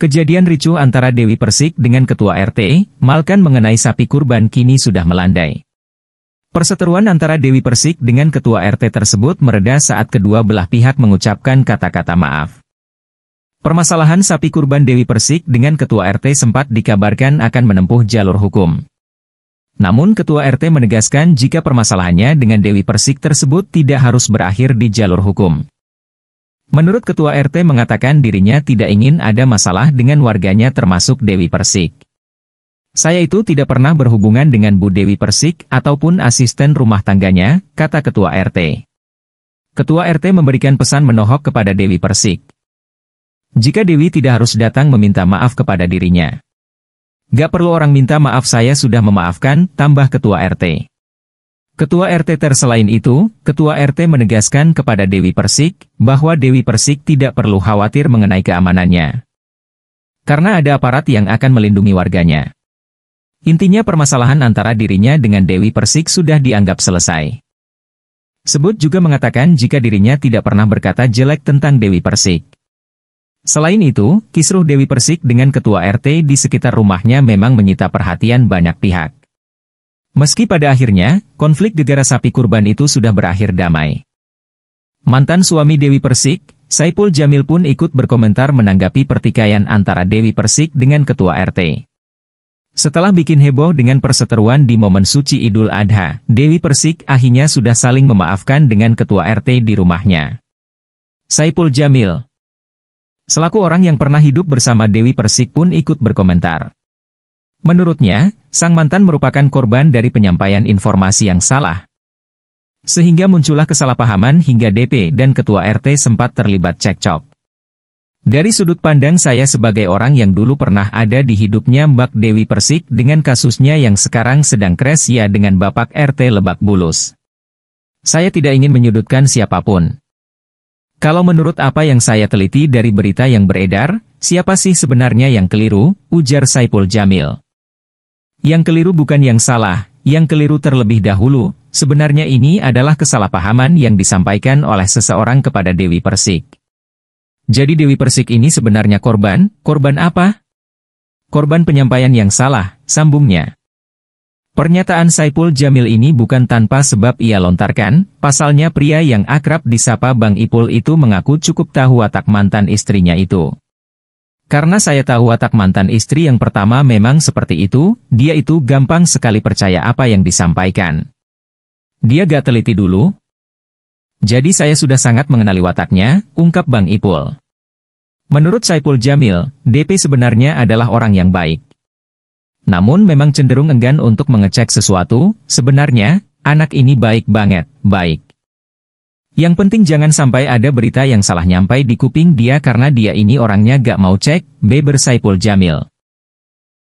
Kejadian ricuh antara Dewi Persik dengan Ketua RT, Malkan mengenai sapi kurban kini sudah melandai. Perseteruan antara Dewi Persik dengan Ketua RT tersebut mereda saat kedua belah pihak mengucapkan kata-kata maaf. Permasalahan sapi kurban Dewi Persik dengan Ketua RT sempat dikabarkan akan menempuh jalur hukum. Namun Ketua RT menegaskan jika permasalahannya dengan Dewi Persik tersebut tidak harus berakhir di jalur hukum. Menurut Ketua RT mengatakan dirinya tidak ingin ada masalah dengan warganya termasuk Dewi Persik. Saya itu tidak pernah berhubungan dengan Bu Dewi Persik ataupun asisten rumah tangganya, kata Ketua RT. Ketua RT memberikan pesan menohok kepada Dewi Persik. Jika Dewi tidak harus datang meminta maaf kepada dirinya. Gak perlu orang minta maaf saya sudah memaafkan, tambah Ketua RT. Ketua RT terselain itu, Ketua RT menegaskan kepada Dewi Persik, bahwa Dewi Persik tidak perlu khawatir mengenai keamanannya. Karena ada aparat yang akan melindungi warganya. Intinya permasalahan antara dirinya dengan Dewi Persik sudah dianggap selesai. Sebut juga mengatakan jika dirinya tidak pernah berkata jelek tentang Dewi Persik. Selain itu, kisruh Dewi Persik dengan ketua RT di sekitar rumahnya memang menyita perhatian banyak pihak. Meski pada akhirnya, konflik gara-gara sapi kurban itu sudah berakhir damai. Mantan suami Dewi Persik, Saipul Jamil pun ikut berkomentar menanggapi pertikaian antara Dewi Persik dengan Ketua RT. Setelah bikin heboh dengan perseteruan di momen suci Idul Adha, Dewi Persik akhirnya sudah saling memaafkan dengan ketua RT di rumahnya. Saipul Jamil Selaku orang yang pernah hidup bersama Dewi Persik pun ikut berkomentar. Menurutnya, sang mantan merupakan korban dari penyampaian informasi yang salah. Sehingga muncullah kesalahpahaman hingga DP dan ketua RT sempat terlibat cekcok. Dari sudut pandang saya sebagai orang yang dulu pernah ada di hidupnya Mbak Dewi Persik dengan kasusnya yang sekarang sedang crash ya dengan Bapak RT Lebak Bulus. Saya tidak ingin menyudutkan siapapun. Kalau menurut apa yang saya teliti dari berita yang beredar, siapa sih sebenarnya yang keliru, ujar Saipul Jamil. Yang keliru bukan yang salah, yang keliru terlebih dahulu. Sebenarnya ini adalah kesalahpahaman yang disampaikan oleh seseorang kepada Dewi Persik. Jadi Dewi Persik ini sebenarnya korban, korban apa? Korban penyampaian yang salah, sambungnya. Pernyataan Saipul Jamil ini bukan tanpa sebab ia lontarkan, pasalnya pria yang akrab disapa Bang Ipul itu mengaku cukup tahu watak mantan istrinya itu. Karena saya tahu watak mantan istri yang pertama memang seperti itu, dia itu gampang sekali percaya apa yang disampaikan. Dia gak teliti dulu. Jadi saya sudah sangat mengenali wataknya, ungkap Bang Ipul. Menurut Saipul Jamil, DP sebenarnya adalah orang yang baik. Namun memang cenderung enggan untuk mengecek sesuatu, sebenarnya, anak ini baik banget, baik. Yang penting jangan sampai ada berita yang salah nyampai di kuping dia karena dia ini orangnya gak mau cek, Beber Saipul Jamil.